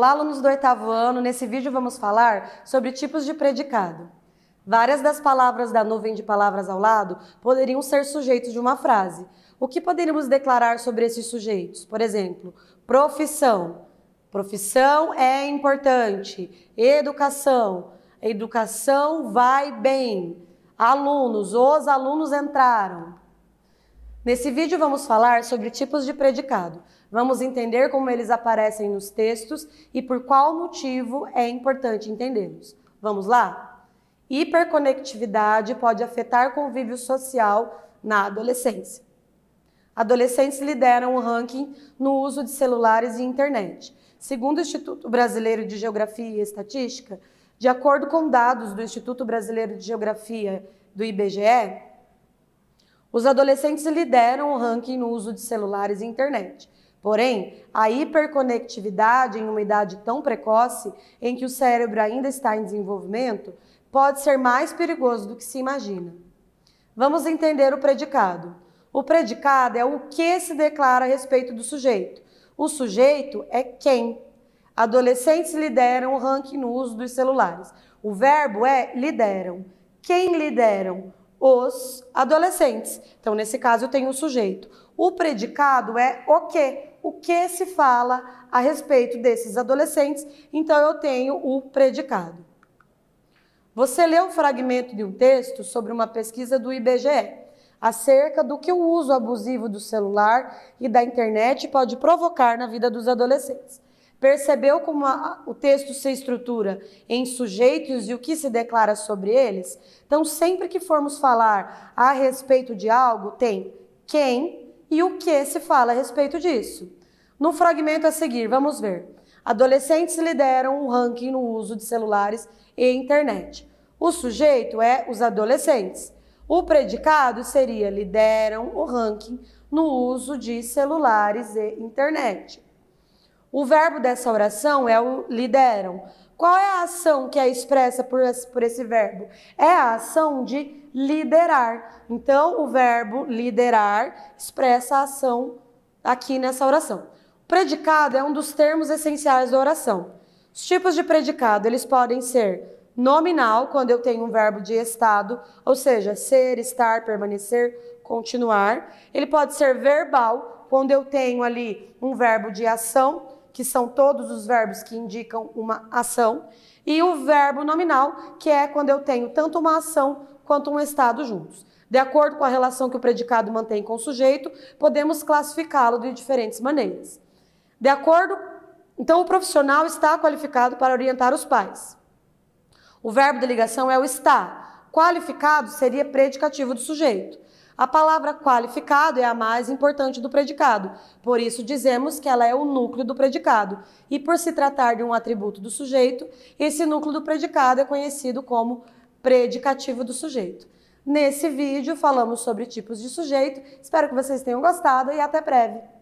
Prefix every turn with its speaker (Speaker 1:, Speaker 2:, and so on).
Speaker 1: Olá, alunos do oitavo ano. Nesse vídeo vamos falar sobre tipos de predicado. Várias das palavras da nuvem de palavras ao lado poderiam ser sujeitos de uma frase. O que poderíamos declarar sobre esses sujeitos? Por exemplo, profissão. Profissão é importante. Educação. Educação vai bem. Alunos. Os alunos entraram. Nesse vídeo vamos falar sobre tipos de predicado. Vamos entender como eles aparecem nos textos e por qual motivo é importante entendê-los. Vamos lá? Hiperconectividade pode afetar convívio social na adolescência. Adolescentes lideram o ranking no uso de celulares e internet. Segundo o Instituto Brasileiro de Geografia e Estatística, de acordo com dados do Instituto Brasileiro de Geografia do IBGE, os adolescentes lideram o ranking no uso de celulares e internet. Porém, a hiperconectividade em uma idade tão precoce, em que o cérebro ainda está em desenvolvimento, pode ser mais perigoso do que se imagina. Vamos entender o predicado. O predicado é o que se declara a respeito do sujeito. O sujeito é quem. Adolescentes lideram o ranking no uso dos celulares. O verbo é lideram. Quem lideram? os adolescentes. Então, nesse caso, eu tenho o sujeito. O predicado é o que, o que se fala a respeito desses adolescentes, então eu tenho o predicado. Você lê um fragmento de um texto sobre uma pesquisa do IBGE acerca do que o uso abusivo do celular e da internet pode provocar na vida dos adolescentes percebeu como a, o texto se estrutura em sujeitos e o que se declara sobre eles? Então, sempre que formos falar a respeito de algo, tem quem e o que se fala a respeito disso. No fragmento a seguir, vamos ver. Adolescentes lideram o ranking no uso de celulares e internet. O sujeito é os adolescentes. O predicado seria lideram o ranking no uso de celulares e internet. O verbo dessa oração é o lideram. Qual é a ação que é expressa por esse, por esse verbo? É a ação de liderar. Então, o verbo liderar expressa a ação aqui nessa oração. O predicado é um dos termos essenciais da oração. Os tipos de predicado, eles podem ser nominal, quando eu tenho um verbo de estado, ou seja, ser, estar, permanecer, continuar. Ele pode ser verbal, quando eu tenho ali um verbo de ação que são todos os verbos que indicam uma ação, e o verbo nominal, que é quando eu tenho tanto uma ação quanto um estado juntos. De acordo com a relação que o predicado mantém com o sujeito, podemos classificá-lo de diferentes maneiras. De acordo, então o profissional está qualificado para orientar os pais. O verbo de ligação é o estar. Qualificado seria predicativo do sujeito. A palavra qualificado é a mais importante do predicado, por isso dizemos que ela é o núcleo do predicado. E por se tratar de um atributo do sujeito, esse núcleo do predicado é conhecido como predicativo do sujeito. Nesse vídeo falamos sobre tipos de sujeito, espero que vocês tenham gostado e até breve!